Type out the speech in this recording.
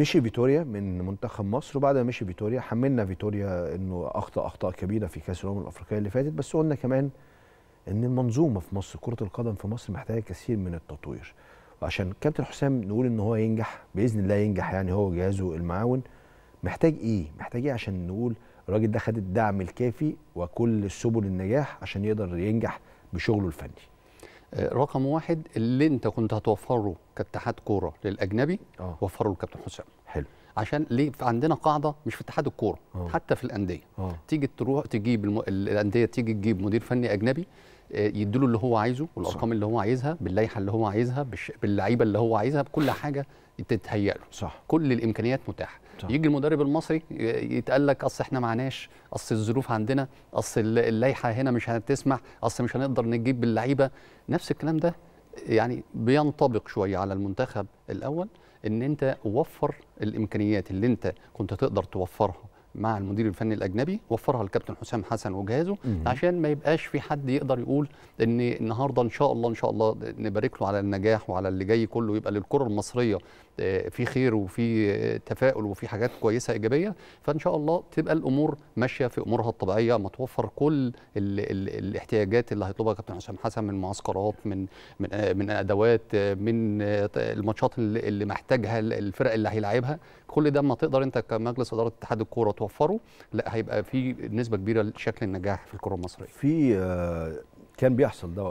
مشي فيتوريا من منتخب مصر وبعد ما مشي فيتوريا حملنا فيتوريا انه اخطا اخطاء كبيره في كاس الامم الافريقيه اللي فاتت بس قلنا كمان ان المنظومه في مصر كره القدم في مصر محتاجه كثير من التطوير وعشان كابتن حسام نقول ان هو ينجح باذن الله ينجح يعني هو وجهازه المعاون محتاج ايه محتاج ايه عشان نقول الراجل ده خد الدعم الكافي وكل سبل النجاح عشان يقدر ينجح بشغله الفني رقم واحد اللي انت كنت هتوفره كاتحاد كوره للاجنبي أوه. وفره للكابتن حسام حلو عشان ليه عندنا قاعده مش في اتحاد الكوره آه. حتى في الانديه أوه. تيجي تروح تجيب الم... الانديه تيجي تجيب مدير فني اجنبي آه، يديله اللي هو عايزه والارقام اللي هو عايزها باللائحه اللي هو عايزها باللعيبه اللي هو عايزها بكل حاجه تتهيأ له صح كل الامكانيات متاحه صح. يجي المدرب المصري يتقال لك اصل احنا معناش اصل الظروف عندنا اصل اللائحه هنا مش هتسمح اصل مش هنقدر نجيب باللعيبه نفس الكلام ده يعني بينطبق شويه على المنتخب الاول ان انت وفر الامكانيات اللي انت كنت تقدر توفرها مع المدير الفني الاجنبي وفرها الكابتن حسام حسن وجهازه مم. عشان ما يبقاش في حد يقدر يقول ان النهارده ان شاء الله ان شاء الله نبارك له على النجاح وعلى اللي جاي كله يبقى للكره المصريه آه، في خير وفي تفاؤل وفي حاجات كويسه ايجابيه فان شاء الله تبقى الامور ماشيه في امورها الطبيعيه متوفر كل الـ الـ الاحتياجات اللي هيطلبها كابتن حسام حسن من معسكرات من من آه، من ادوات آه، من الماتشات اللي محتاجها الفرق اللي هيلاعبها كل ده ما تقدر انت كمجلس اداره اتحاد الكوره توفروا لا هيبقى في نسبه كبيره لشكل النجاح في الكره المصريه في آه، كان بيحصل ده